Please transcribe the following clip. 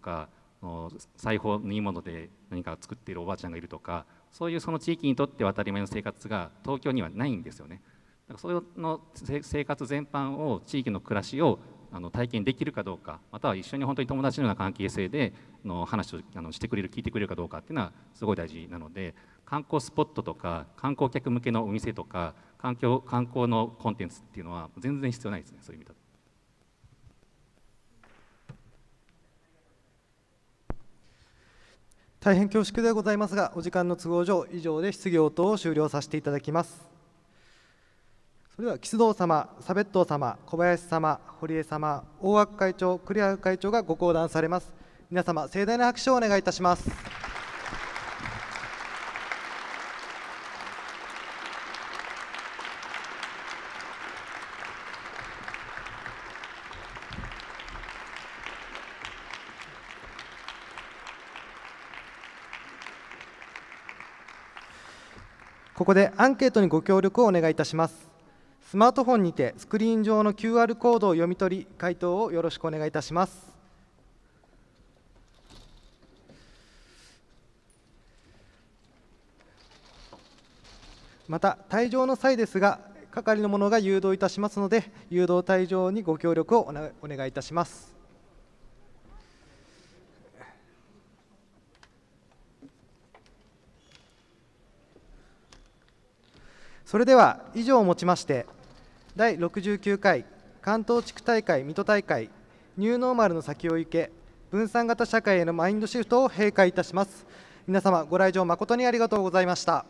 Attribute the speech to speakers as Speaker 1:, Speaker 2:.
Speaker 1: か裁縫のいいもので何か作っているおばあちゃんがいるとかそういうその地域にとっては当たり前の生活が東京にはないんですよね。だからそれの生活全般を地域の暮らしをあの体験できるかどうかまたは一緒に本当に友達のような関係性での話をあのしてくれる聞いてくれるかどうかっていうのはすごい大事なので観光スポットとか観光客向けのお店とか環境観光のコンテンツっていうのは全然必要ないですねそ
Speaker 2: ういう意味だと。大変恐縮でございますがお時間の都合上以上で質疑応答を終了させていただきますそれでは岸堂様サベット様小林様堀江様大枠会長栗原会長がご講談されます皆様盛大な拍手をお願いいたしますここでアンケートにご協力をお願いいたしますスマートフォンにてスクリーン上の QR コードを読み取り回答をよろしくお願いいたしますまた退場の際ですが係の者が誘導いたしますので誘導退場にご協力をお願いいたしますそれでは以上をもちまして第69回関東地区大会水戸大会ニューノーマルの先を行け分散型社会へのマインドシフトを閉会いたします皆様ご来場誠にありがとうございました